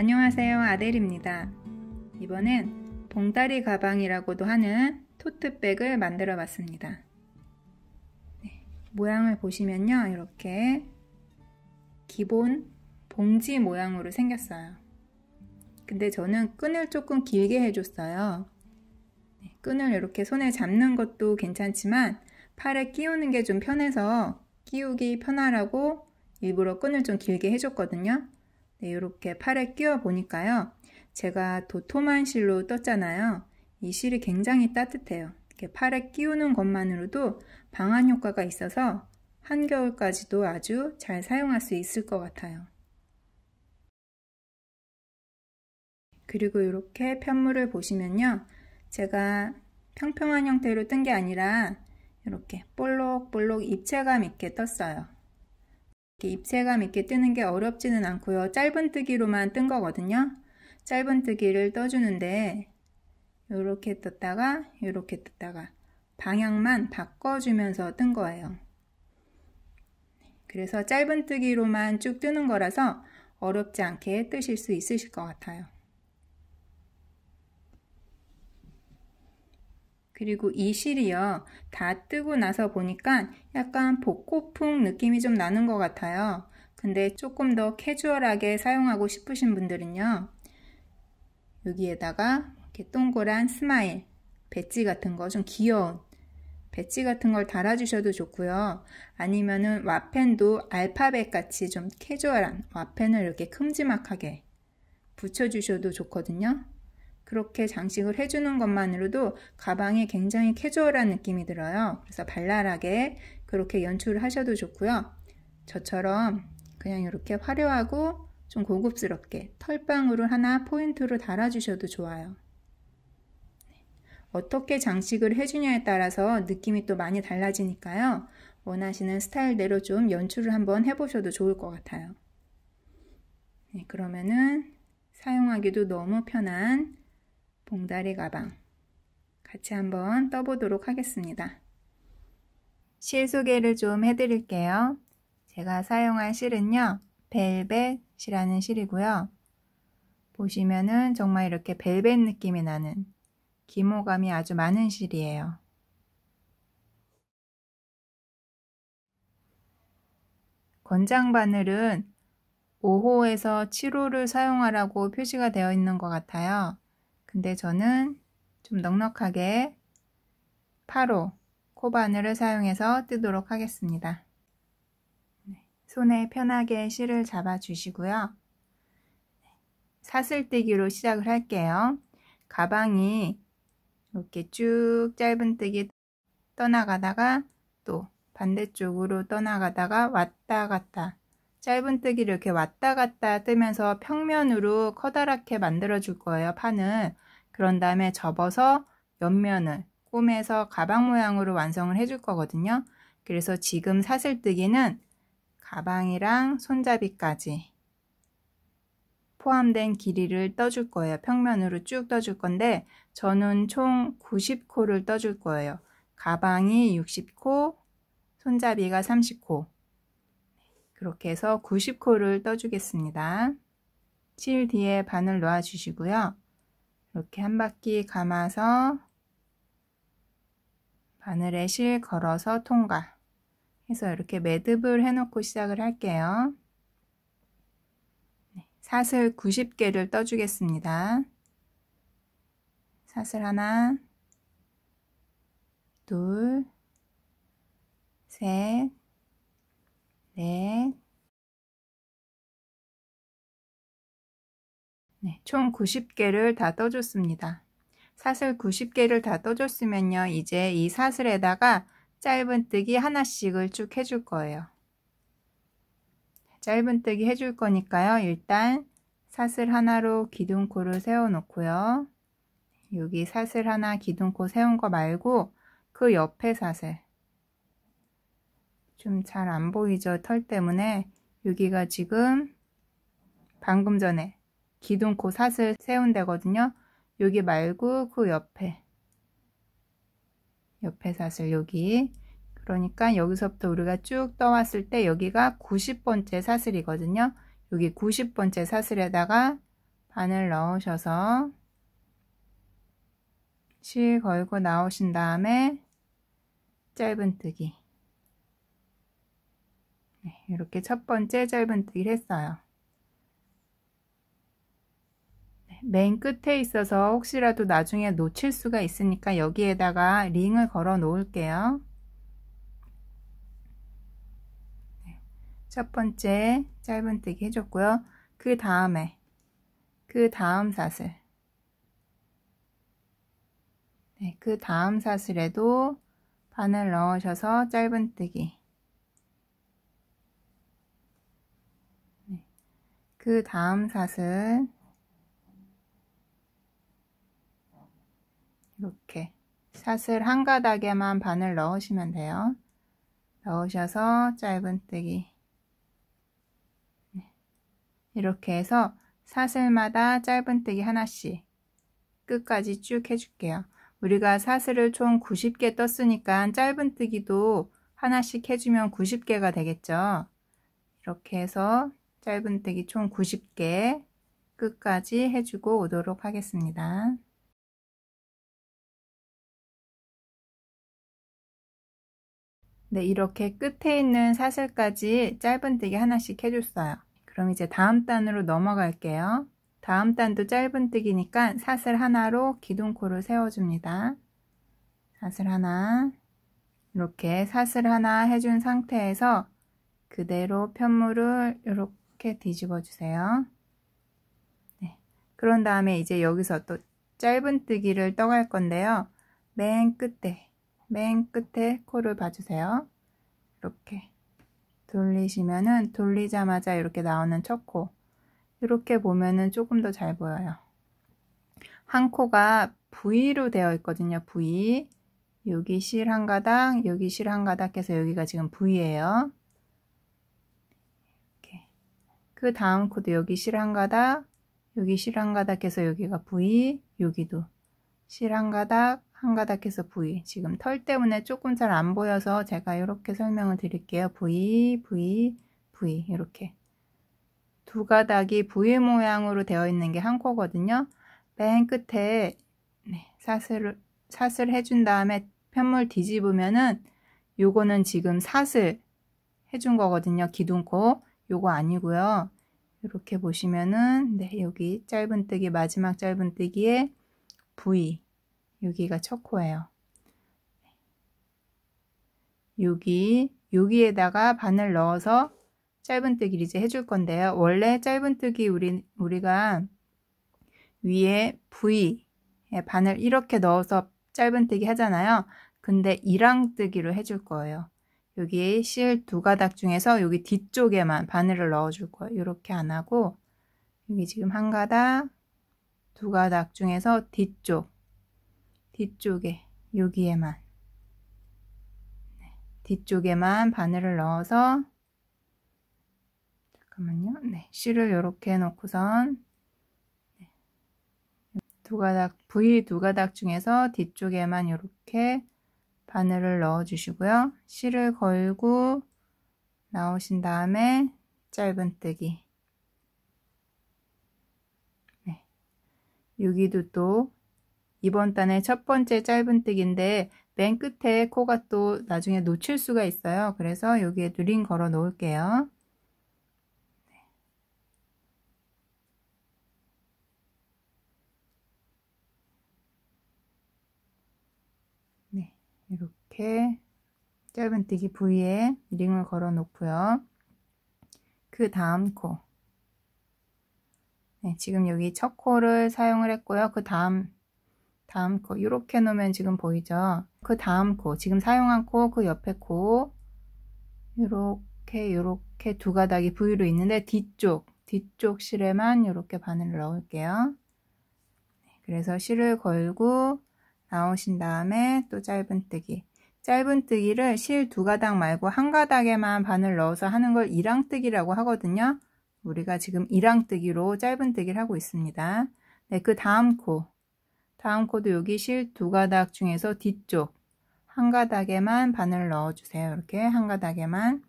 안녕하세요. 아델입니다. 이번엔 봉다리 가방이라고도 하는 토트백을 만들어 봤습니다. 네, 모양을 보시면요. 이렇게 기본 봉지 모양으로 생겼어요. 근데 저는 끈을 조금 길게 해줬어요. 네, 끈을 이렇게 손에 잡는 것도 괜찮지만 팔에 끼우는 게 좀 편해서 끼우기 편하라고 일부러 끈을 좀 길게 해줬거든요. 네, 이렇게 팔에 끼워 보니까요. 제가 도톰한 실로 떴잖아요. 이 실이 굉장히 따뜻해요. 이렇게 팔에 끼우는 것만으로도 방한 효과가 있어서 한겨울까지도 아주 잘 사용할 수 있을 것 같아요. 그리고 이렇게 편물을 보시면요. 제가 평평한 형태로 뜬 게 아니라 이렇게 볼록볼록 입체감 있게 떴어요. 입체감 있게 뜨는 게 어렵지는 않고요. 짧은 뜨기로만 뜬 거거든요. 짧은 뜨기를 떠주는데 이렇게 떴다가 이렇게 떴다가 방향만 바꿔주면서 뜬 거예요. 그래서 짧은 뜨기로만 쭉 뜨는 거라서 어렵지 않게 뜨실 수 있으실 것 같아요. 그리고 이 실이요. 다 뜨고 나서 보니까 약간 복고풍 느낌이 좀 나는 것 같아요. 근데 조금 더 캐주얼하게 사용하고 싶으신 분들은요. 여기에다가 이렇게 동그란 스마일, 배지 같은 거 좀 귀여운 배지 같은 걸 달아주셔도 좋고요. 아니면은 와펜도 알파벳 같이 좀 캐주얼한 와펜을 이렇게 큼지막하게 붙여주셔도 좋거든요. 그렇게 장식을 해주는 것만으로도 가방에 굉장히 캐주얼한 느낌이 들어요. 그래서 발랄하게 그렇게 연출을 하셔도 좋고요. 저처럼 그냥 이렇게 화려하고 좀 고급스럽게 털방울을 하나 포인트로 달아주셔도 좋아요. 네. 어떻게 장식을 해주냐에 따라서 느낌이 또 많이 달라지니까요. 원하시는 스타일대로 좀 연출을 한번 해보셔도 좋을 것 같아요. 네, 그러면은 사용하기도 너무 편한 봉다리 가방 같이 한번 떠보도록 하겠습니다. 실 소개를 좀 해드릴게요. 제가 사용한 실은요. 벨벳이라는 실이고요. 보시면은 정말 이렇게 벨벳 느낌이 나는 기모감이 아주 많은 실이에요. 권장 바늘은 5호에서 7호를 사용하라고 표시가 되어 있는 것 같아요. 근데 저는 좀 넉넉하게 8호 코바늘을 사용해서 뜨도록 하겠습니다. 네, 손에 편하게 실을 잡아주시고요. 네, 사슬뜨기로 시작을 할게요. 가방이 이렇게 쭉 짧은뜨기 떠나가다가 또 반대쪽으로 떠나가다가 왔다 갔다 짧은뜨기를 이렇게 왔다 갔다 뜨면서 평면으로 커다랗게 만들어 줄 거예요. 판을. 그런 다음에 접어서 옆면을 꼬매서 가방 모양으로 완성을 해줄 거거든요. 그래서 지금 사슬뜨기는 가방이랑 손잡이까지 포함된 길이를 떠줄 거예요. 평면으로 쭉 떠줄 건데 저는 총 90코를 떠줄 거예요. 가방이 60코, 손잡이가 30코, 그렇게 해서 90코를 떠주겠습니다. 7 뒤에 바늘 놓아주시고요. 이렇게 한 바퀴 감아서 바늘에 실 걸어서 통과 해서 이렇게 매듭을 해놓고 시작을 할게요. 사슬 90개를 떠주겠습니다. 사슬 하나, 둘, 셋, 네. 네, 총 90개를 다 떠줬습니다. 사슬 90개를 다 떠줬으면요. 이제 이 사슬에다가 짧은뜨기 하나씩을 쭉 해줄 거예요. 짧은뜨기 해줄 거니까요. 일단 사슬 하나로 기둥코를 세워놓고요. 여기 사슬 하나 기둥코 세운 거 말고 그 옆에 사슬 좀잘안 보이죠? 털 때문에 여기가 지금 방금 전에 기둥코 사슬 세운 데거든요. 여기 말고 그 옆에 옆에 사슬 여기 그러니까 여기서부터 우리가 쭉 떠왔을 때 여기가 90번째 사슬이거든요. 여기 90번째 사슬에다가 바늘 넣으셔서 실 걸고 나오신 다음에 짧은뜨기 네, 이렇게 첫 번째 짧은뜨기를 했어요. 네, 맨 끝에 있어서 혹시라도 나중에 놓칠 수가 있으니까 여기에다가 링을 걸어 놓을게요. 네, 첫 번째 짧은뜨기 해줬고요. 그 다음에 그 다음 사슬 네, 그 다음 사슬에도 바늘 넣으셔서 짧은뜨기 그 다음 사슬 이렇게 사슬 한 가닥에만 바늘 넣으시면 돼요. 넣으셔서 짧은뜨기 네. 이렇게 해서 사슬마다 짧은뜨기 하나씩 끝까지 쭉 해줄게요. 우리가 사슬을 총 90개 떴으니까 짧은뜨기도 하나씩 해주면 90개가 되겠죠. 이렇게 해서 짧은뜨기 총 90개 끝까지 해주고 오도록 하겠습니다. 네, 이렇게 끝에 있는 사슬까지 짧은뜨기 하나씩 해줬어요. 그럼 이제 다음 단으로 넘어갈게요. 다음 단도 짧은뜨기니까 사슬 하나로 기둥코를 세워줍니다. 사슬 하나 이렇게 사슬 하나 해준 상태에서 그대로 편물을 이렇게 이렇게 뒤집어 주세요. 네. 그런 다음에 이제 여기서 또 짧은뜨기를 떠갈 건데요. 맨 끝에, 맨 끝에 코를 봐주세요. 이렇게 돌리시면은 돌리자마자 이렇게 나오는 첫 코. 이렇게 보면은 조금 더 잘 보여요. 한 코가 V로 되어 있거든요. V. 여기 실 한 가닥, 여기 실 한 가닥 해서 여기가 지금 V예요. 그 다음 코드 여기 실 한가닥 여기 실 한가닥 해서 여기가 V 여기도 실 한가닥 한가닥 해서 V 지금 털 때문에 조금 잘 안 보여서 제가 이렇게 설명을 드릴게요 V, V, V 이렇게 두 가닥이 V 모양으로 되어 있는 게 한 코거든요 맨 끝에 사슬을 네, 사슬 해준 다음에 편물 뒤집으면은 요거는 지금 사슬 해준 거거든요 기둥코 요거 아니고요. 이렇게 보시면은 네, 여기 짧은뜨기 마지막 짧은뜨기에 V 여기가 첫 코예요. 여기 여기에다가 바늘 넣어서 짧은뜨기를 이제 해줄 건데요. 원래 짧은뜨기 우리 우리가 위에 V 예, 바늘 이렇게 넣어서 짧은뜨기 하잖아요. 근데 이랑뜨기로 해줄 거예요. 여기 실 두 가닥 중에서 여기 뒤쪽에만 바늘을 넣어줄 거예요. 이렇게 안 하고 여기 지금 한 가닥, 두 가닥 중에서 뒤쪽, 뒤쪽에 여기에만 네, 뒤쪽에만 바늘을 넣어서 잠깐만요. 네, 실을 이렇게 놓고선 네, 두 가닥, V 두 가닥 중에서 뒤쪽에만 이렇게 바늘을 넣어주시고요. 실을 걸고 나오신 다음에 짧은뜨기 네. 여기도 또 이번 단의 첫 번째 짧은뜨기인데 맨 끝에 코가 또 나중에 놓칠 수가 있어요. 그래서 여기에 누린 걸어 놓을게요. 이렇게 짧은뜨기 부위에 링을 걸어 놓고요. 그 다음 코 네, 지금 여기 첫 코를 사용을 했고요. 그 다음 다음 코 이렇게 놓으면 지금 보이죠? 그 다음 코 지금 사용한 코 그 옆에 코 이렇게 이렇게 두 가닥이 부위로 있는데 뒤쪽 뒤쪽 실에만 이렇게 바늘을 넣을게요. 네, 그래서 실을 걸고 나오신 다음에 또 짧은뜨기 짧은뜨기를 실 두 가닥 말고 한 가닥에만 바늘 넣어서 하는 걸 이랑뜨기라고 하거든요. 우리가 지금 이랑뜨기로 짧은뜨기를 하고 있습니다. 네, 그 다음 코. 다음 코도 여기 실 두 가닥 중에서 뒤쪽 한 가닥에만 바늘 넣어주세요. 이렇게 한 가닥에만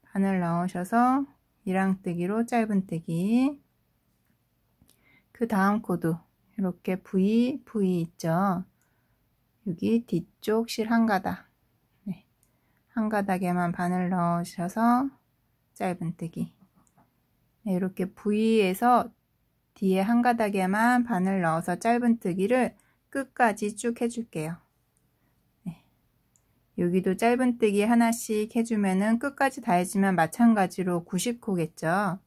바늘 넣으셔서 이랑뜨기로 짧은뜨기 그 다음 코도 이렇게 V, V 있죠. 여기 뒤쪽 실 한 가닥 한 가닥에만 바늘 넣으셔서 짧은뜨기 네, 이렇게 V에서 뒤에 한 가닥에만 바늘 넣어서 짧은뜨기를 끝까지 쭉 해줄게요 네. 여기도 짧은뜨기 하나씩 해주면은 끝까지 다 해주면 마찬가지로 90코겠죠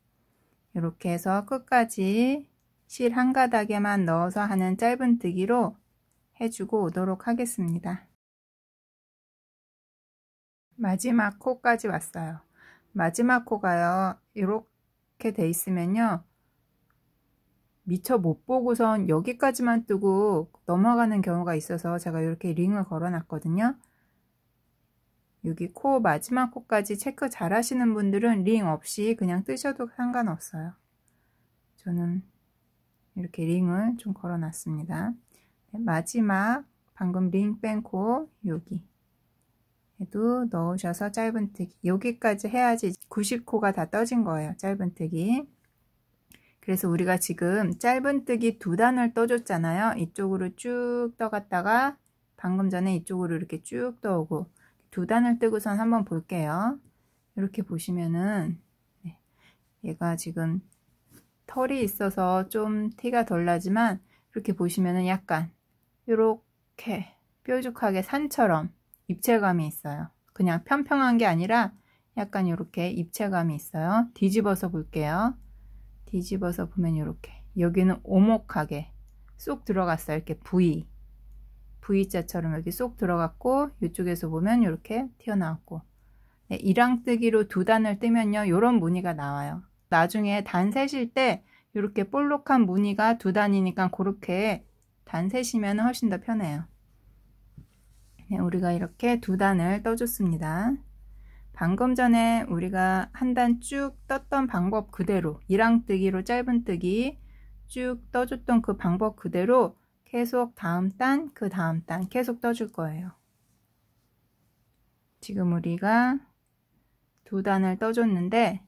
이렇게 해서 끝까지 실 한 가닥에만 넣어서 하는 짧은뜨기로 해주고 오도록 하겠습니다 마지막 코까지 왔어요. 마지막 코가요. 이렇게 돼 있으면요. 미처 못 보고선 여기까지만 뜨고 넘어가는 경우가 있어서 제가 이렇게 링을 걸어놨거든요. 여기 코 마지막 코까지 체크 잘 하시는 분들은 링 없이 그냥 뜨셔도 상관없어요. 저는 이렇게 링을 좀 걸어놨습니다. 네, 마지막 방금 링 뺀 코 여기 해도 넣으셔서 짧은뜨기 여기까지 해야지 90코가 다 떠진 거예요 짧은뜨기 그래서 우리가 지금 짧은뜨기 두 단을 떠줬잖아요 이쪽으로 쭉 떠갔다가 방금 전에 이쪽으로 이렇게 쭉 떠오고 두 단을 뜨고선 한번 볼게요 이렇게 보시면은 네, 얘가 지금 털이 있어서 좀 티가 덜 나지만 이렇게 보시면은 약간 이렇게 뾰족하게 산처럼 입체감이 있어요. 그냥 평평한 게 아니라 약간 이렇게 입체감이 있어요. 뒤집어서 볼게요. 뒤집어서 보면 이렇게 여기는 오목하게 쏙 들어갔어요. 이렇게 V V자처럼 여기 쏙 들어갔고 이쪽에서 보면 이렇게 튀어나왔고 네, 이랑뜨기로 두 단을 뜨면요. 이런 무늬가 나와요. 나중에 단 세실 때 이렇게 볼록한 무늬가 두 단이니까 그렇게 단 세시면 훨씬 더 편해요. 네, 우리가 이렇게 두 단을 떠줬습니다. 방금 전에 우리가 한 단 쭉 떴던 방법 그대로 이랑뜨기로 짧은뜨기 쭉 떠줬던 그 방법 그대로 계속 다음 단, 그 다음 단 계속 떠줄 거예요. 지금 우리가 두 단을 떠줬는데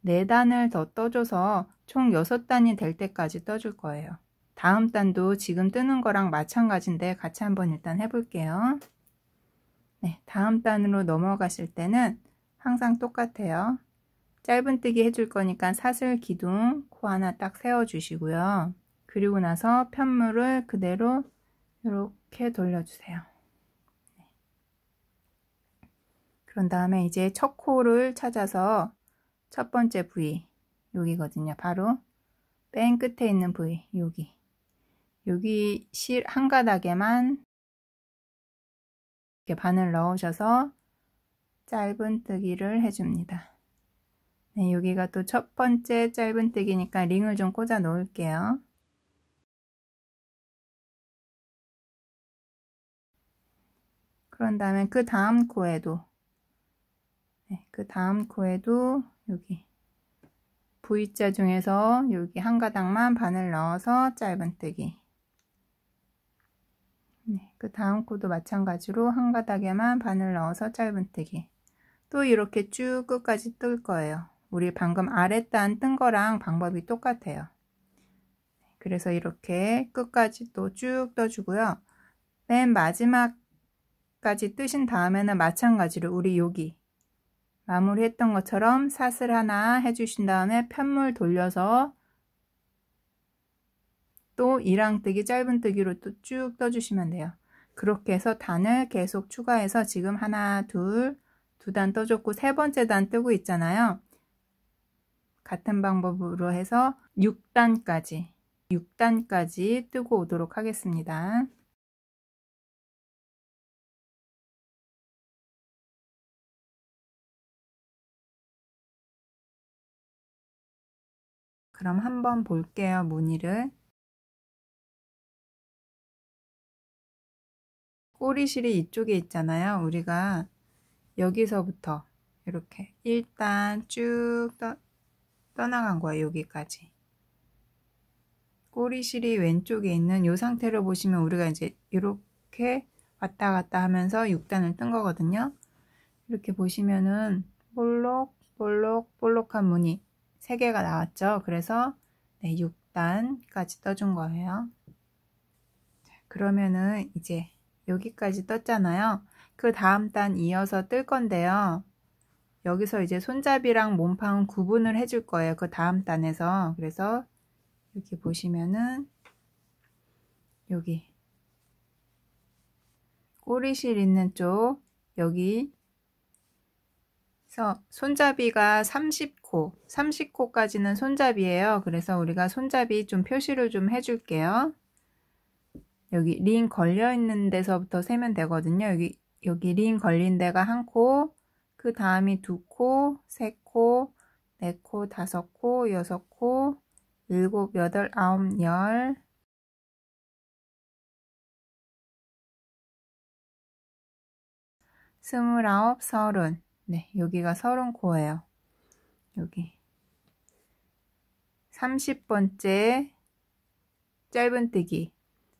네 단을 더 떠줘서 총 여섯 단이 될 때까지 떠줄 거예요. 다음 단도 지금 뜨는 거랑 마찬가지인데 같이 한번 일단 해볼게요. 네, 다음 단으로 넘어가실 때는 항상 똑같아요. 짧은뜨기 해줄 거니까 사슬 기둥 코 하나 딱 세워주시고요. 그리고 나서 편물을 그대로 이렇게 돌려주세요. 네. 그런 다음에 이제 첫 코를 찾아서 첫 번째 부위 여기거든요. 바로 맨 끝에 있는 부위 여기 여기 실 한 가닥에만 이렇게 바늘 넣으셔서 짧은뜨기를 해줍니다. 네, 여기가 또 첫 번째 짧은뜨기니까 링을 좀 꽂아 놓을게요. 그런 다음에 그 다음 코에도 네, 그 다음 코에도 여기 V자 중에서 여기 한 가닥만 바늘 넣어서 짧은뜨기 네, 그 다음 코도 마찬가지로 한 가닥에만 바늘 넣어서 짧은뜨기 또 이렇게 쭉 끝까지 뜰 거예요 우리 방금 아랫단 뜬 거랑 방법이 똑같아요 그래서 이렇게 끝까지 또 쭉 떠주고요 맨 마지막까지 뜨신 다음에는 마찬가지로 우리 여기 마무리했던 것처럼 사슬 하나 해주신 다음에 편물 돌려서 또1랑뜨기 짧은뜨기로 또 쭉 떠주시면 돼요. 그렇게 해서 단을 계속 추가해서 지금 하나, 둘, 두 단 떠줬고 세 번째 단 뜨고 있잖아요. 같은 방법으로 해서 6단까지 6단까지 뜨고 오도록 하겠습니다. 그럼 한번 볼게요, 무늬를. 꼬리실이 이쪽에 있잖아요. 우리가 여기서부터 이렇게 일단 쭉 떠, 떠나간 거예요. 여기까지. 꼬리실이 왼쪽에 있는 이 상태를 보시면 우리가 이제 이렇게 왔다 갔다 하면서 6단을 뜬 거거든요. 이렇게 보시면은 볼록 볼록 볼록한 무늬 3개가 나왔죠. 그래서 네, 6단까지 떠준 거예요. 자, 그러면은 이제 여기까지 떴잖아요. 그 다음 단 이어서 뜰 건데요. 여기서 이제 손잡이랑 몸판 구분을 해줄 거예요. 그 다음 단에서. 그래서 이렇게 보시면은 여기 꼬리실 있는 쪽 여기 그래서 손잡이가 30코 30코까지는 손잡이에요. 그래서 우리가 손잡이 좀 표시를 좀 해줄게요. 여기 링 걸려 있는 데서부터 세면 되거든요. 여기 여기 링 걸린 데가 한 코, 그 다음이 두 코, 세 코, 네 코, 다섯 코, 여섯 코, 일곱, 여덟, 아홉, 열. 스물아홉, 서른. 네, 여기가 서른 코예요. 여기. 3 0 번째 짧은뜨기.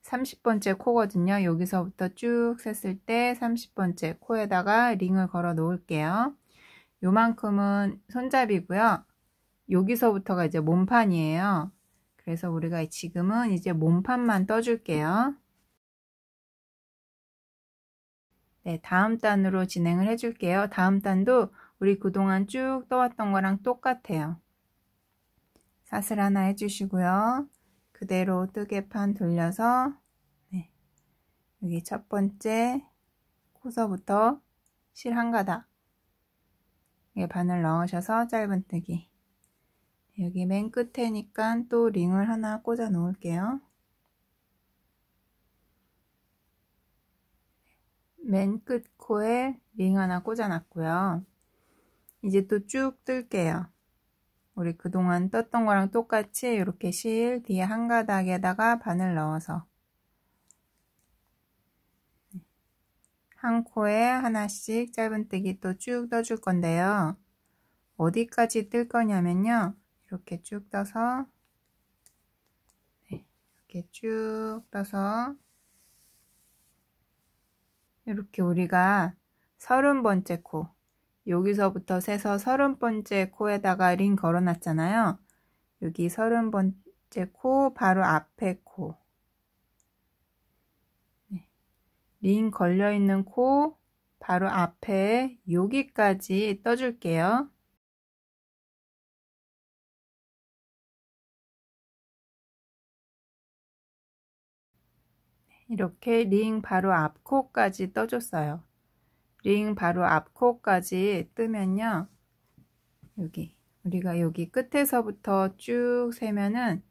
30번째 코거든요. 여기서부터 쭉 셌을 때 30번째 코에다가 링을 걸어 놓을게요. 요만큼은 손잡이고요. 여기서부터가 이제 몸판이에요. 그래서 우리가 지금은 이제 몸판만 떠줄게요. 네, 다음 단으로 진행을 해줄게요. 다음 단도 우리 그동안 쭉 떠왔던 거랑 똑같아요. 사슬 하나 해주시고요. 그대로 뜨개판 돌려서 네. 여기 첫 번째 코서부터 실 한 가닥 바늘 넣으셔서 짧은뜨기 여기 맨 끝에니까 또 링을 하나 꽂아 놓을게요 맨 끝 코에 링 하나 꽂아 놨고요 이제 또 쭉 뜰게요 우리 그동안 떴던 거랑 똑같이 이렇게 실 뒤에 한 가닥에다가 바늘 넣어서 네. 한 코에 하나씩 짧은뜨기 또 쭉 떠줄 건데요. 어디까지 뜰 거냐면요. 이렇게 쭉 떠서 네, 이렇게 쭉 떠서 이렇게 우리가 서른 번째 코 여기서부터 세서 서른 번째 코에다가 링 걸어놨잖아요. 여기 서른 번째 코 바로 앞에 코. 네. 링 걸려있는 코 바로 앞에 여기까지 떠줄게요. 네, 이렇게 링 바로 앞코까지 떠줬어요. 링 바로 앞코까지 뜨면요. 여기 우리가 여기 끝에서부터 쭉 세면은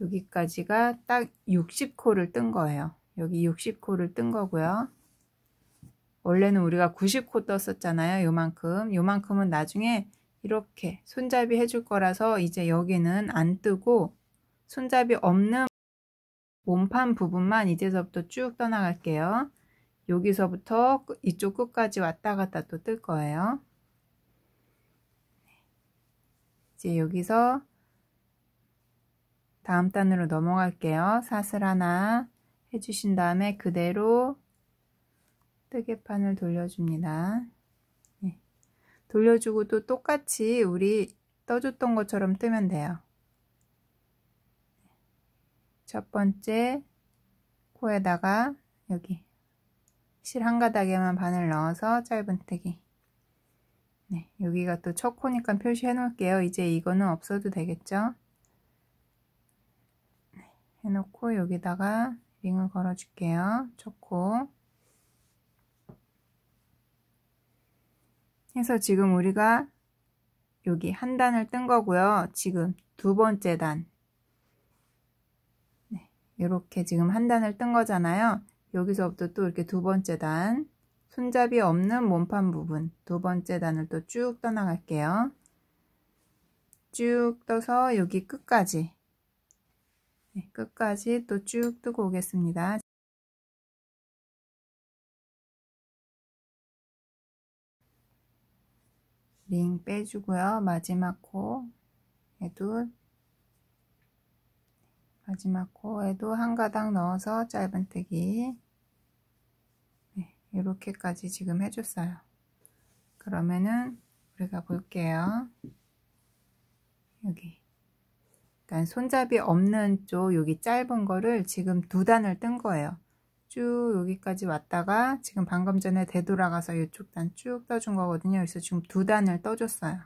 여기까지가 딱 60코를 뜬 거예요. 여기 60코를 뜬 거고요. 원래는 우리가 90코 떴었잖아요. 요만큼. 요만큼은 나중에 이렇게 손잡이 해줄 거라서 이제 여기는 안 뜨고 손잡이 없는 몸판 부분만 이제서부터 쭉 떠나갈게요. 여기서부터 이쪽 끝까지 왔다 갔다 또 뜰 거예요. 네. 이제 여기서 다음 단으로 넘어갈게요. 사슬 하나 해주신 다음에 그대로 뜨개판을 돌려줍니다. 네. 돌려주고 또 똑같이 우리 떠줬던 것처럼 뜨면 돼요. 첫 번째 코에다가 여기 실한 가닥에만 바늘 넣어서 짧은뜨기 네, 여기가 또 첫 코니까 표시해 놓을게요. 이제 이거는 없어도 되겠죠? 네, 해놓고 여기다가 링을 걸어줄게요. 첫 코. 해서 지금 우리가 여기 한 단을 뜬 거고요. 지금 두 번째 단. 이렇게 네, 지금 한 단을 뜬 거잖아요. 여기서부터 또 이렇게 두 번째 단 손잡이 없는 몸판 부분 두 번째 단을 또 쭉 떠나갈게요. 쭉 떠서 여기 끝까지 네, 끝까지 또 쭉 뜨고 오겠습니다. 링 빼주고요. 마지막 코 얘도 네, 마지막 코에도 한 가닥 넣어서 짧은뜨기 네, 이렇게까지 지금 해줬어요. 그러면은 우리가 볼게요. 여기 일단 손잡이 없는 쪽 여기 짧은 거를 지금 두 단을 뜬 거예요. 쭉 여기까지 왔다가 지금 방금 전에 되돌아가서 이쪽 단 쭉 떠준 거거든요. 그래서 지금 두 단을 떠줬어요.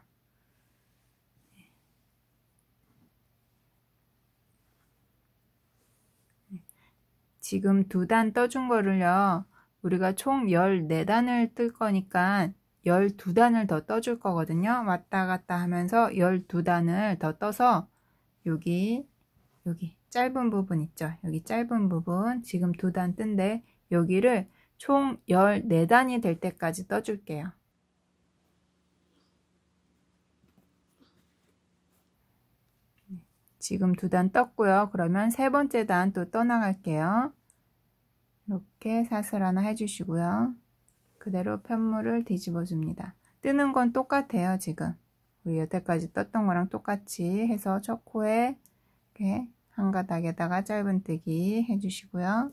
지금 두 단 떠준 거를요. 우리가 총 14단을 뜰 거니까 12단을 더 떠줄 거거든요. 왔다 갔다 하면서 12단을 더 떠서 여기 여기 짧은 부분 있죠. 여기 짧은 부분 지금 두 단 뜬데 여기를 총 14단이 될 때까지 떠줄게요. 네, 지금 두 단 떴고요. 그러면 세 번째 단 또 떠나갈게요. 이렇게 사슬 하나 해주시고요. 그대로 편물을 뒤집어 줍니다. 뜨는 건 똑같아요, 지금. 우리 여태까지 떴던 거랑 똑같이 해서 첫 코에 이렇게 한 가닥에다가 짧은뜨기 해주시고요.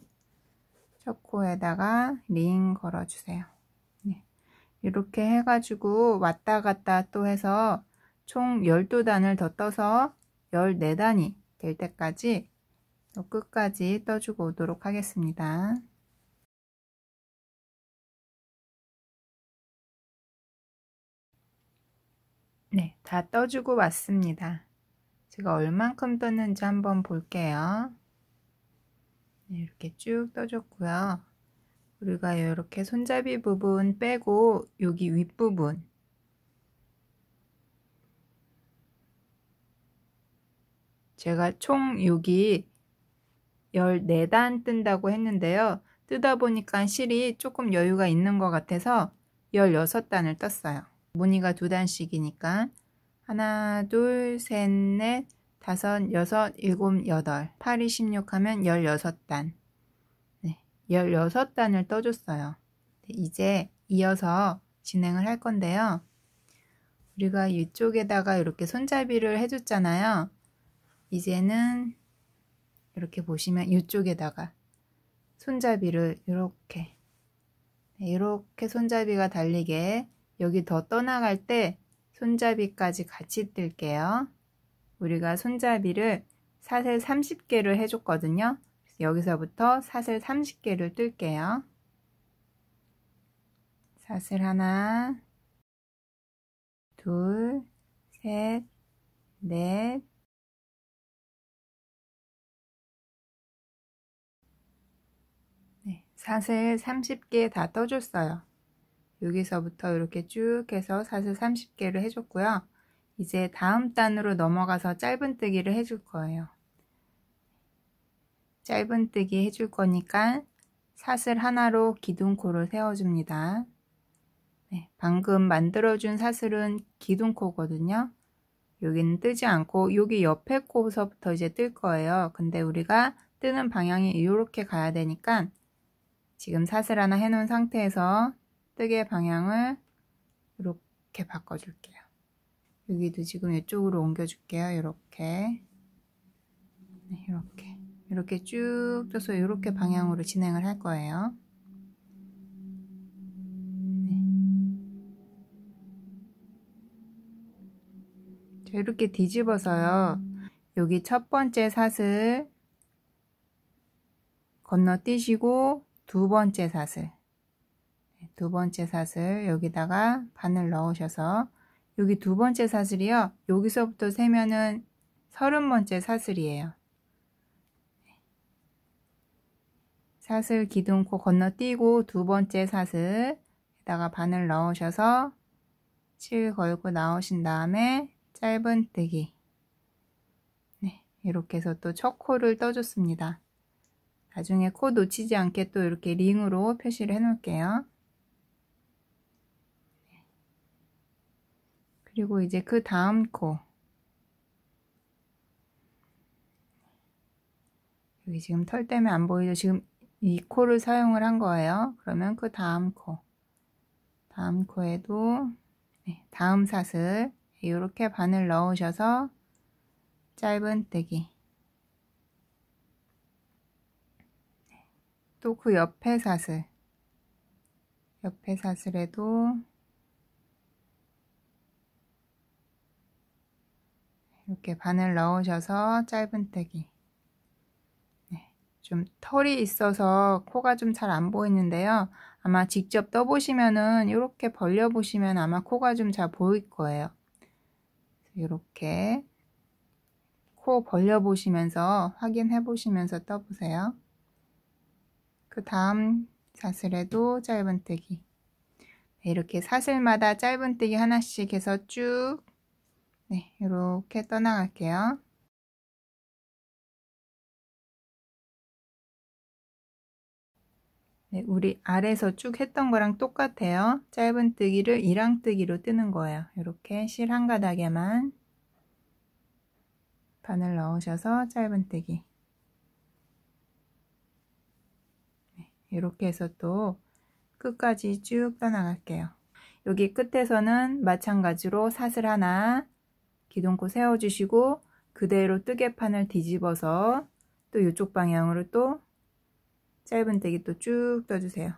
첫 코에다가 링 걸어주세요. 네. 이렇게 해가지고 왔다 갔다 또 해서 총 12단을 더 떠서 14단이 될 때까지 어, 끝까지 떠주고 오도록 하겠습니다. 네, 다 떠주고 왔습니다. 제가 얼만큼 떴는지 한번 볼게요. 네, 이렇게 쭉 떠줬고요. 우리가 이렇게 손잡이 부분 빼고 여기 윗부분 제가 총 여기 14단 뜬다고 했는데요. 뜨다 보니까 실이 조금 여유가 있는 것 같아서 16단을 떴어요. 무늬가 두 단씩이니까 하나, 둘, 셋, 넷, 다섯, 여섯, 일곱, 여덟, 팔이 1 6 하면 16단. 네, 16단을 떠줬어요. 네, 이제 이어서 진행을 할 건데요. 우리가 이쪽에다가 이렇게 손잡이를 해줬잖아요. 이제는 이렇게 보시면 이쪽에다가 손잡이를 이렇게 네, 이렇게 손잡이가 달리게 여기 더 떠나갈 때 손잡이까지 같이 뜰게요. 우리가 손잡이를 사슬 30개를 해줬거든요. 여기서부터 사슬 30개를 뜰게요. 사슬 하나, 둘, 셋, 넷, 사슬 30개 다 떠줬어요. 여기서부터 이렇게 쭉 해서 사슬 30개를 해줬고요. 이제 다음 단으로 넘어가서 짧은뜨기를 해줄 거예요. 짧은뜨기 해줄 거니까 사슬 하나로 기둥코를 세워줍니다. 네, 방금 만들어준 사슬은 기둥코거든요. 여기는 뜨지 않고 여기 옆에 코서부터 이제 뜰 거예요. 근데 우리가 뜨는 방향이 이렇게 가야 되니까 지금 사슬 하나 해놓은 상태에서 뜨개 방향을 이렇게 바꿔줄게요. 여기도 지금 이쪽으로 옮겨줄게요. 이렇게 네, 이렇게 이렇게 쭉 떠서 이렇게 방향으로 진행을 할 거예요. 네. 이렇게 뒤집어서요. 여기 첫 번째 사슬 건너뛰시고 두 번째 사슬 네, 두 번째 사슬 여기다가 바늘 넣으셔서 여기 두 번째 사슬이요. 여기서부터 세면은 서른 번째 사슬이에요. 네. 사슬 기둥코 건너뛰고 두 번째 사슬에다가 바늘 넣으셔서 칠 걸고 나오신 다음에 짧은 뜨기 네, 이렇게 해서 또 첫 코를 떠줬습니다. 나중에 코 놓치지 않게 또 이렇게 링으로 표시를 해 놓을게요. 그리고 이제 그 다음 코 여기 지금 털 때문에 안 보이죠? 지금 이 코를 사용을 한 거예요. 그러면 그 다음 코 다음 코에도 네, 다음 사슬 이렇게 바늘 넣으셔서 짧은 뜨기 또그 옆에 사슬 옆에 사슬에도 이렇게 바늘 넣으셔서 짧은뜨기 네, 좀 털이 있어서 코가 좀 잘 안 보이는데요 아마 직접 떠보시면은 이렇게 벌려보시면 아마 코가 좀 잘 보일 거예요 이렇게 코 벌려보시면서 확인해 보시면서 떠보세요 그 다음 사슬에도 짧은뜨기 네, 이렇게 사슬마다 짧은뜨기 하나씩 해서 쭉 네, 이렇게 떠나갈게요. 네, 우리 아래서 쭉 했던 거랑 똑같아요. 짧은뜨기를 이랑뜨기로 뜨는 거예요. 이렇게 실 한 가닥에만 바늘 넣으셔서 짧은뜨기 이렇게 해서 또 끝까지 쭉 떠나갈게요. 여기 끝에서는 마찬가지로 사슬 하나 기둥코 세워주시고 그대로 뜨개판을 뒤집어서 또 이쪽 방향으로 또 짧은 뜨기 또 쭉 떠주세요.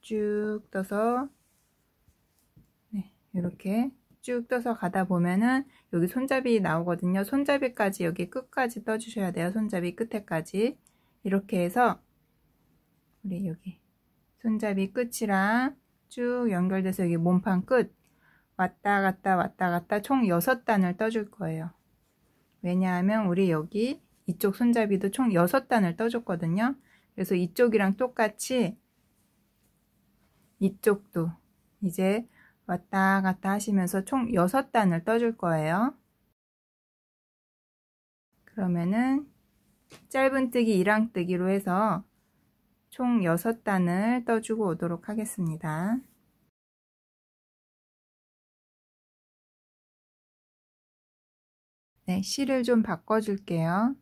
쭉 떠서 네, 이렇게 쭉 떠서 가다 보면은 여기 손잡이 나오거든요. 손잡이까지 여기 끝까지 떠주셔야 돼요. 손잡이 끝에까지 이렇게 해서 우리 여기 손잡이 끝이랑 쭉 연결돼서 여기 몸판 끝 왔다 갔다 왔다 갔다 총 6단을 떠 줄 거예요. 왜냐하면 우리 여기 이쪽 손잡이도 총 6단을 떠줬거든요. 그래서 이쪽이랑 똑같이 이쪽도 이제 왔다 갔다 하시면서 총 6단을 떠 줄 거예요. 그러면은 짧은뜨기 1항뜨기로 해서 총 6단을 떠주고 오도록 하겠습니다. 네, 실을 좀 바꿔줄게요.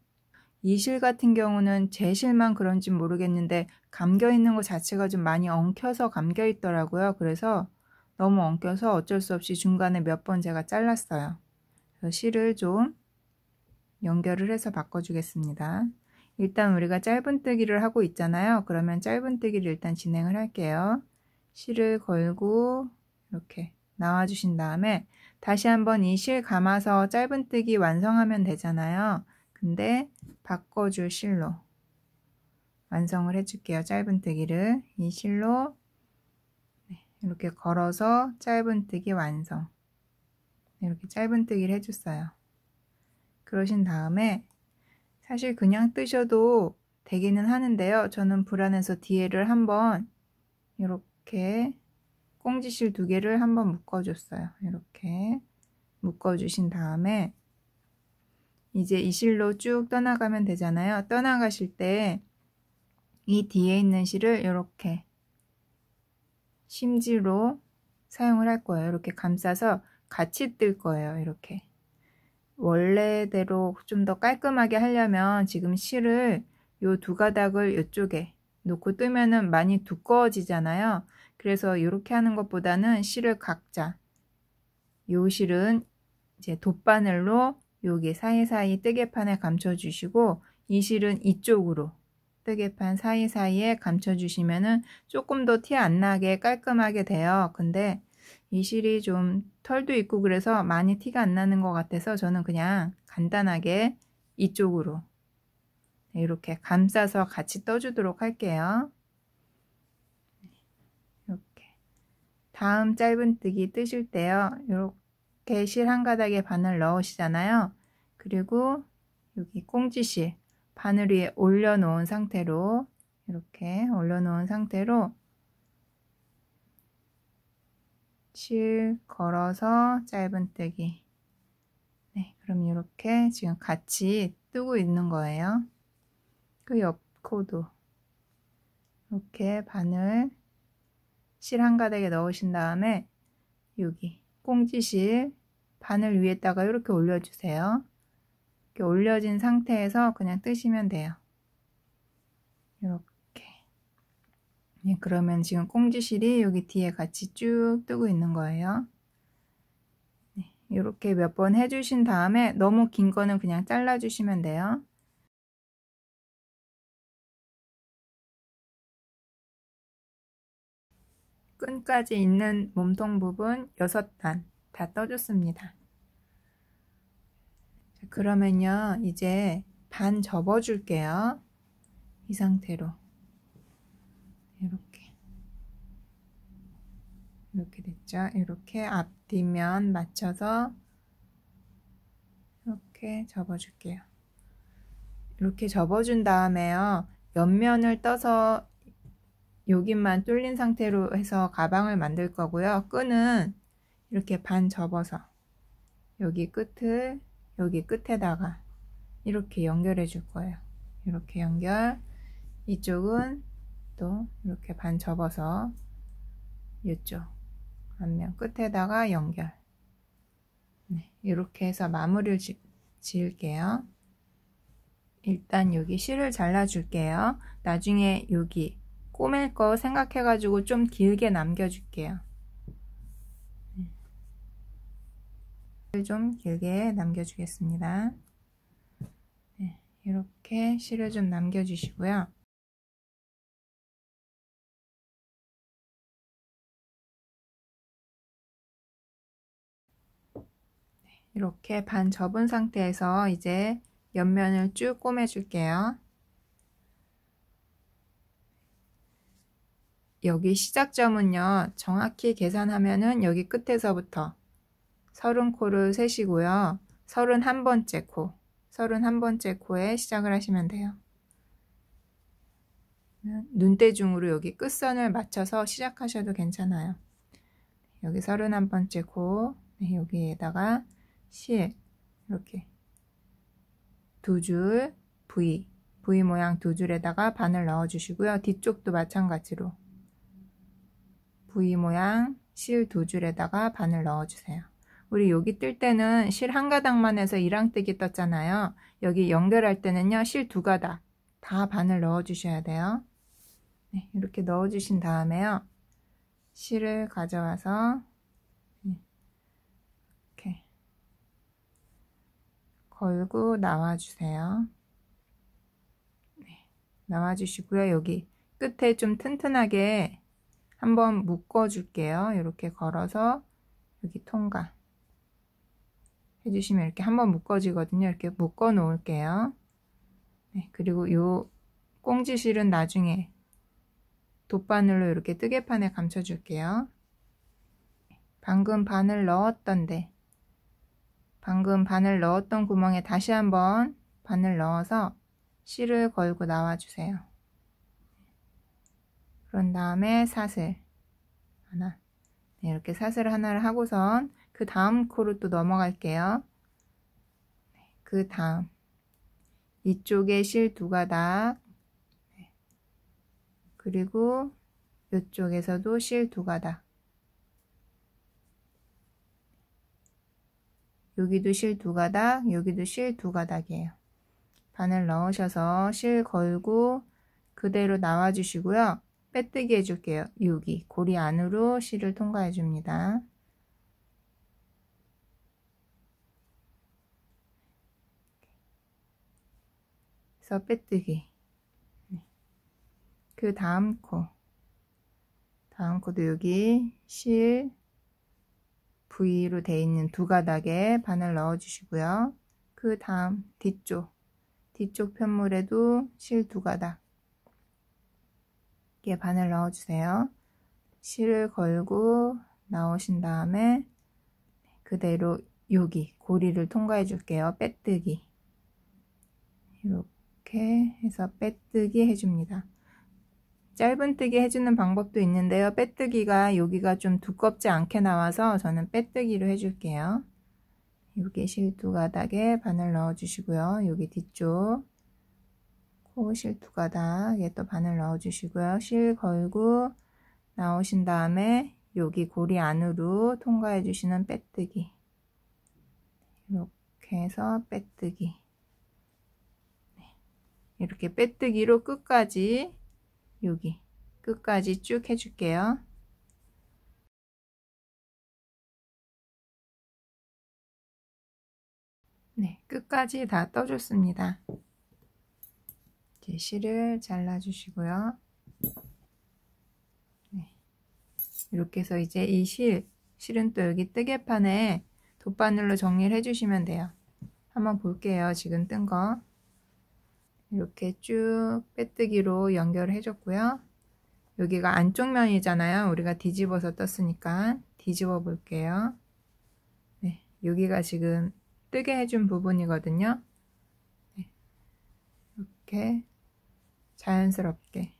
이 실 같은 경우는 제 실만 그런지 모르겠는데 감겨 있는 것 자체가 좀 많이 엉켜서 감겨 있더라고요. 그래서 너무 엉켜서 어쩔 수 없이 중간에 몇 번 제가 잘랐어요. 실을 좀 연결을 해서 바꿔주겠습니다. 일단 우리가 짧은뜨기를 하고 있잖아요. 그러면 짧은뜨기를 일단 진행을 할게요. 실을 걸고 이렇게 나와주신 다음에 다시 한번 이 실 감아서 짧은뜨기 완성하면 되잖아요. 근데 바꿔줄 실로 완성을 해줄게요. 짧은뜨기를 이 실로 네, 이렇게 걸어서 짧은뜨기 완성 이렇게 짧은뜨기를 해줬어요. 그러신 다음에 사실 그냥 뜨셔도 되기는 하는데요. 저는 불안해서 뒤에를 한번 이렇게 꽁지실 두 개를 한번 묶어줬어요. 이렇게 묶어주신 다음에 이제 이 실로 쭉 떠나가면 되잖아요. 떠나가실 때 이 뒤에 있는 실을 이렇게 심지로 사용을 할 거예요. 이렇게 감싸서 같이 뜰 거예요. 이렇게 원래대로 좀 더 깔끔하게 하려면 지금 실을 요 두 가닥을 이쪽에 놓고 뜨면은 많이 두꺼워지잖아요. 그래서 이렇게 하는 것보다는 실을 각자 요 실은 이제 돗바늘로 여기 사이사이 뜨개판에 감춰주시고 이 실은 이쪽으로 뜨개판 사이사이에 감춰주시면은 조금 더 티 안 나게 깔끔하게 돼요. 근데 이 실이 좀 털도 있고 그래서 많이 티가 안 나는 것 같아서 저는 그냥 간단하게 이쪽으로 네, 이렇게 감싸서 같이 떠주도록 할게요. 이렇게 다음 짧은뜨기 뜨실 때요. 이렇게 실 한 가닥에 바늘 넣으시잖아요. 그리고 여기 꽁지실 바늘 위에 올려놓은 상태로 이렇게 올려놓은 상태로 실 걸어서 짧은뜨기 네, 그럼 이렇게 지금 같이 뜨고 있는 거예요 그 옆 코도 이렇게 바늘 실 한가득에 넣으신 다음에 여기 꽁지실 바늘 위에다가 이렇게 올려주세요 이렇게 올려진 상태에서 그냥 뜨시면 돼요 이렇게 네, 그러면 지금 꽁지실이 여기 뒤에 같이 쭉 뜨고 있는 거예요. 이렇게 네, 몇번 해주신 다음에 너무 긴 거는 그냥 잘라주시면 돼요. 끈까지 있는 몸통 부분 6단 다 떠줬습니다. 그러면요, 이제 반 접어줄게요. 이 상태로. 이렇게 이렇게 됐죠. 이렇게 앞뒤면 맞춰서 이렇게 접어줄게요. 이렇게 접어준 다음에요. 옆면을 떠서 여기만 뚫린 상태로 해서 가방을 만들 거고요. 끈은 이렇게 반 접어서 여기 끝을 여기 끝에다가 이렇게 연결해 줄 거예요. 이렇게 연결 이쪽은 또 이렇게 반 접어서 이쪽 앞면 끝에다가 연결 네, 이렇게 해서 마무리를 지, 을게요 일단 여기 실을 잘라줄게요. 나중에 여기 꼬맬 거 생각해가지고 좀 길게 남겨줄게요. 네. 좀 길게 남겨주겠습니다. 네, 이렇게 실을 좀 남겨주시고요. 이렇게 반 접은 상태에서 이제 옆면을 쭉 꿰매줄게요. 여기 시작점은요. 정확히 계산하면은 여기 끝에서부터 30코를 세시고요. 31번째 코, 31번째 코에 시작을 하시면 돼요. 눈대중으로 여기 끝선을 맞춰서 시작하셔도 괜찮아요. 여기 31번째 코, 네, 여기에다가 시에 이렇게 두 줄 V V 모양 두 줄에다가 반을 넣어 주시고요. 뒤쪽도 마찬가지로 V 모양 실 두 줄에다가 반을 넣어 주세요. 우리 여기 뜰 때는 실 한 가닥만 해서 이랑뜨기 떴잖아요. 여기 연결할 때는요. 실 두 가닥 다 반을 넣어 주셔야 돼요. 네, 이렇게 넣어 주신 다음에요. 실을 가져와서 걸고 나와주세요. 네, 나와주시고요. 여기 끝에 좀 튼튼하게 한번 묶어줄게요. 이렇게 걸어서 여기 통과 해주시면 이렇게 한번 묶어지거든요. 이렇게 묶어 놓을게요. 네, 그리고 요 꽁지실은 나중에 돗바늘로 이렇게 뜨개판에 감춰줄게요. 방금 바늘 넣었던데 방금 바늘 넣었던 구멍에 다시 한번 바늘 넣어서 실을 걸고 나와주세요. 그런 다음에 사슬 하나 네, 이렇게 사슬 하나를 하고선 그 다음 코로 또 넘어갈게요. 네, 그 다음 이쪽에 실 두 가닥 네, 그리고 이쪽에서도 실 두 가닥 여기도 실 두 가닥, 여기도 실 두 가닥이에요. 바늘 넣으셔서 실 걸고 그대로 나와주시고요. 빼뜨기 해줄게요. 여기 고리 안으로 실을 통과해 줍니다. 그래서 빼뜨기 네. 그 다음 코 다음 코도 여기 실 V로 되어 있는 두 가닥에 바늘 넣어주시고요. 그 다음 뒤쪽, 뒤쪽 편물에도 실 두 가닥 에 바늘 넣어주세요. 실을 걸고 나오신 다음에 그대로 여기 고리를 통과해 줄게요. 빼뜨기 이렇게 해서 빼뜨기 해줍니다. 짧은뜨기 해주는 방법도 있는데요. 빼뜨기가 여기가 좀 두껍지 않게 나와서 저는 빼뜨기로 해줄게요. 여기 실 두 가닥에 바늘 넣어주시고요. 여기 뒤쪽 코 실 두 가닥에 또 바늘 넣어주시고요. 실 걸고 나오신 다음에 여기 고리 안으로 통과해 주시는 빼뜨기 이렇게 해서 빼뜨기 네. 이렇게 빼뜨기로 끝까지 여기 끝까지 쭉 해줄게요. 네, 끝까지 다 떠줬습니다. 이제 실을 잘라주시고요. 네, 이렇게 해서 이제 이 실, 실은 또 여기 뜨개판에 돗바늘로 정리를 해주시면 돼요. 한번 볼게요. 지금 뜬 거. 이렇게 쭉 빼뜨기로 연결해 줬고요. 여기가 안쪽 면이잖아요. 우리가 뒤집어서 떴으니까 뒤집어 볼게요. 네, 여기가 지금 뜨게 해준 부분이거든요. 네, 이렇게 자연스럽게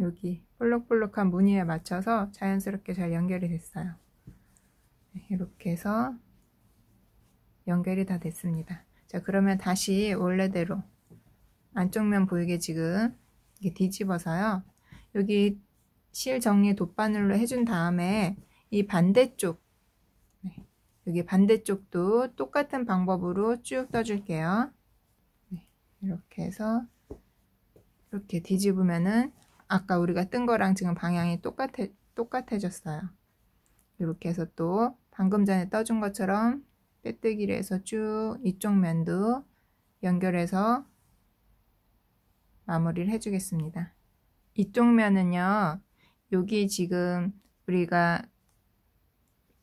여기 볼록볼록한 무늬에 맞춰서 자연스럽게 잘 연결이 됐어요. 네, 이렇게 해서 연결이 다 됐습니다. 자 그러면 다시 원래대로 안쪽 면 보이게 지금 이렇게 뒤집어서요. 여기 실 정리 돗바늘로 해준 다음에 이 반대쪽 네, 여기 반대쪽도 똑같은 방법으로 쭉 떠줄게요. 네, 이렇게 해서 이렇게 뒤집으면은 아까 우리가 뜬 거랑 지금 방향이 똑같아, 똑같아졌어요. 이렇게 해서 또 방금 전에 떠준 것처럼 빼뜨기를 해서 쭉 이쪽 면도 연결해서 마무리를 해주겠습니다. 이쪽 면은요. 여기 지금 우리가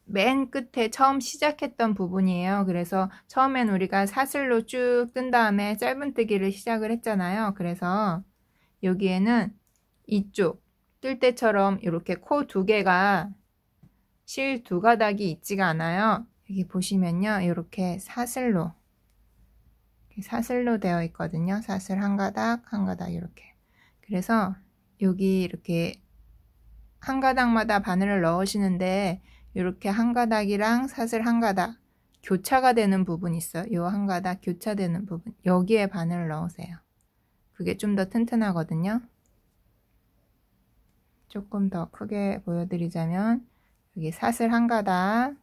맨 끝에 처음 시작했던 부분이에요. 그래서 처음엔 우리가 사슬로 쭉 뜬 다음에 짧은뜨기를 시작을 했잖아요. 그래서 여기에는 이쪽 뜰 때처럼 이렇게 코 두 개가 실 두 가닥이 있지가 않아요. 여기 보시면요. 이렇게 사슬로 사슬로 되어 있거든요. 사슬 한 가닥, 한 가닥 이렇게. 그래서 여기 이렇게 한 가닥마다 바늘을 넣으시는데 이렇게 한 가닥이랑 사슬 한 가닥 교차가 되는 부분 이 있어요. 이한 가닥 교차되는 부분 여기에 바늘을 넣으세요. 그게 좀 더 튼튼하거든요. 조금 더 크게 보여드리자면 여기 사슬 한 가닥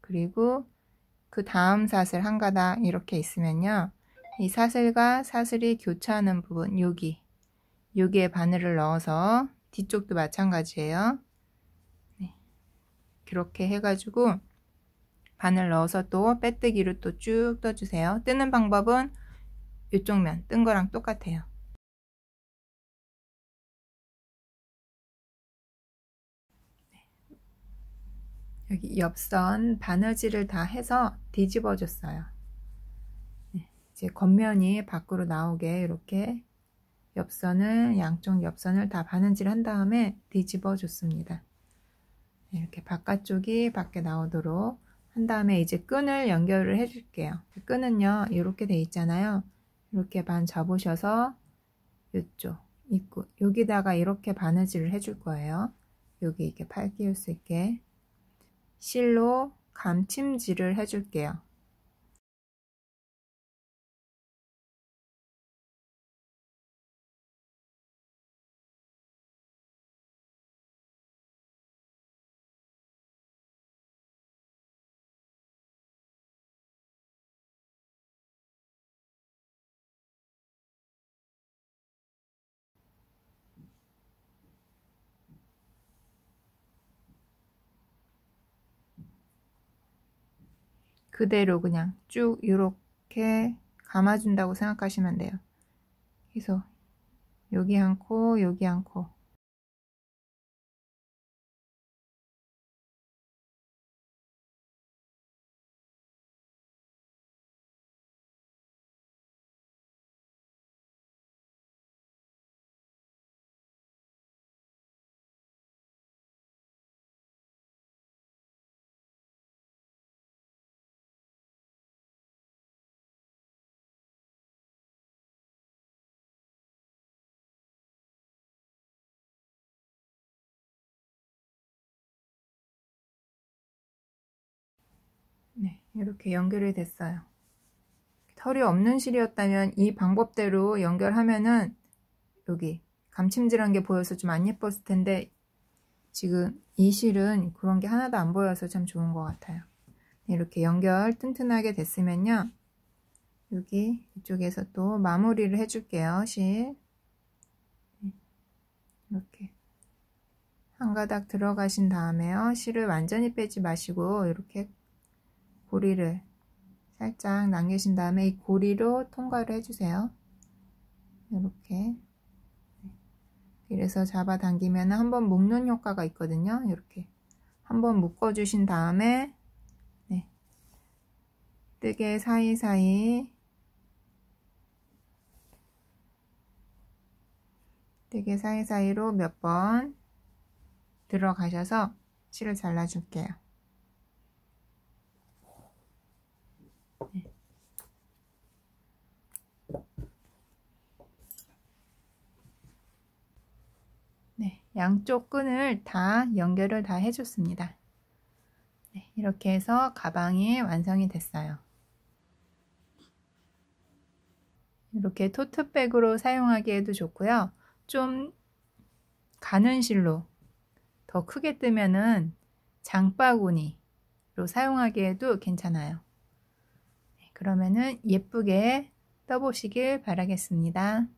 그리고 그 다음 사슬 한 가닥 이렇게 있으면요. 이 사슬과 사슬이 교차하는 부분 여기 여기에 바늘을 넣어서 뒤쪽도 마찬가지예요. 네. 이렇게 해가지고 바늘 넣어서 또 빼뜨기로 또 쭉 떠주세요. 뜨는 방법은 이쪽 면 뜬 거랑 똑같아요. 네. 여기 옆선 바느질을 다 해서 뒤집어 줬어요. 이제 겉면이 밖으로 나오게 이렇게 옆선을 양쪽 옆선을 다 바느질 한 다음에 뒤집어 줬습니다. 이렇게 바깥쪽이 밖에 나오도록 한 다음에 이제 끈을 연결을 해줄게요. 끈은요 이렇게 돼 있잖아요. 이렇게 반 접으셔서 이쪽 입구 여기다가 이렇게 바느질을 해줄 거예요. 여기 이렇게 팔 끼울 수 있게 실로 감침질을 해줄게요. 그대로 그냥 쭉 이렇게 감아준다고 생각하시면 돼요. 그래서 여기 한고 여기 한고 이렇게 연결이 됐어요. 털이 없는 실이었다면 이 방법대로 연결하면은 여기 감침질한 게 보여서 좀 안 예뻤을 텐데 지금 이 실은 그런 게 하나도 안 보여서 참 좋은 것 같아요. 이렇게 연결 튼튼하게 됐으면요. 여기 이쪽에서 또 마무리를 해줄게요. 실 이렇게 한 가닥 들어가신 다음에요. 실을 완전히 빼지 마시고 이렇게 고리를 살짝 남기신 다음에 이 고리로 통과를 해주세요. 이렇게 이래서 잡아당기면 한번 묶는 효과가 있거든요. 이렇게 한번 묶어주신 다음에 네. 뜨개 사이사이 뜨개 사이사이로 몇 번 들어가셔서 실을 잘라줄게요. 양쪽 끈을 다 연결을 다 해줬습니다. 네, 이렇게 해서 가방이 완성이 됐어요. 이렇게 토트백으로 사용하기에도 좋고요. 좀 가는 실로 더 크게 뜨면은 장바구니로 사용하기에도 괜찮아요. 네, 그러면은 예쁘게 떠보시길 바라겠습니다.